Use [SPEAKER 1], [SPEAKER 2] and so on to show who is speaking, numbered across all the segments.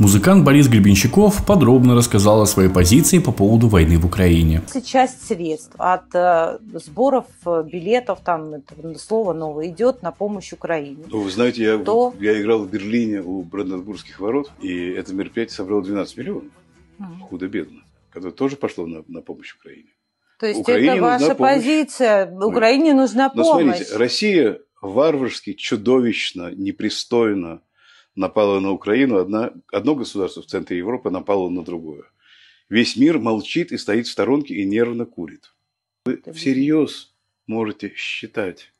[SPEAKER 1] Музыкант Борис Гребенщиков подробно рассказал о своей позиции по поводу войны в Украине.
[SPEAKER 2] Часть средств от э, сборов э, билетов, там слово новое, идет на помощь Украине. Ну,
[SPEAKER 1] вы знаете, я, То... я играл в Берлине у Бранденбургских ворот, и это мероприятие собрало 12 миллионов. Mm. Худо-бедно. Которое тоже пошло на, на помощь Украине.
[SPEAKER 2] То есть Украине это ваша помощь. позиция. Украине нужна помощь. Но смотрите,
[SPEAKER 1] Россия варварски, чудовищно, непристойно напало на Украину, одна, одно государство в центре Европы напало на другое. Весь мир молчит и стоит в сторонке и нервно курит. Вы всерьез можете считать,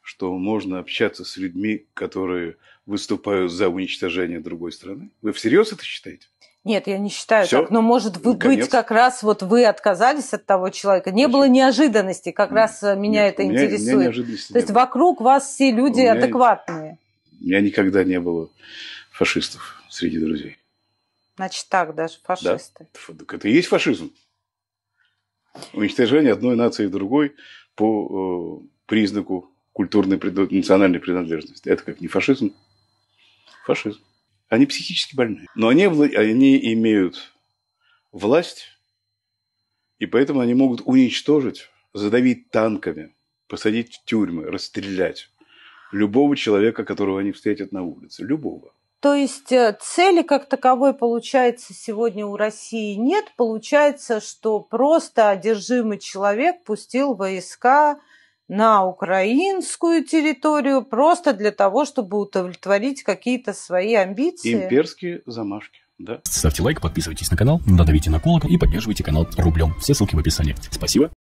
[SPEAKER 1] что можно общаться с людьми, которые выступают за уничтожение другой страны? Вы всерьез это считаете?
[SPEAKER 2] Нет, я не считаю Всё? так. Но
[SPEAKER 1] может вы Наконец. Ну, быть как
[SPEAKER 2] раз вот вы отказались от того человека. Не Почему? было неожиданности, как нет. раз э, меня нет, это меня, интересует. Меня То есть вокруг вас все люди у меня... адекватные
[SPEAKER 1] меня никогда не было фашистов среди друзей.
[SPEAKER 2] Значит, так, даже
[SPEAKER 1] фашисты. Да? это и есть фашизм. Уничтожение одной нации и другой по э, признаку культурной предо... национальной принадлежности. Это как не фашизм? Фашизм. Они психически больны. Но они, обла... они имеют власть, и поэтому они могут уничтожить, задавить танками, посадить в тюрьмы, расстрелять любого человека, которого они встретят на улице, любого.
[SPEAKER 2] То есть э, цели как таковой, получается, сегодня у России нет. Получается, что просто одержимый человек пустил войска на украинскую территорию просто для того, чтобы удовлетворить какие-то свои амбиции.
[SPEAKER 1] Имперские замашки. Да. Ставьте лайк, подписывайтесь на канал, надавите на колокол и поддерживайте канал рублем. Все ссылки в описании. Спасибо.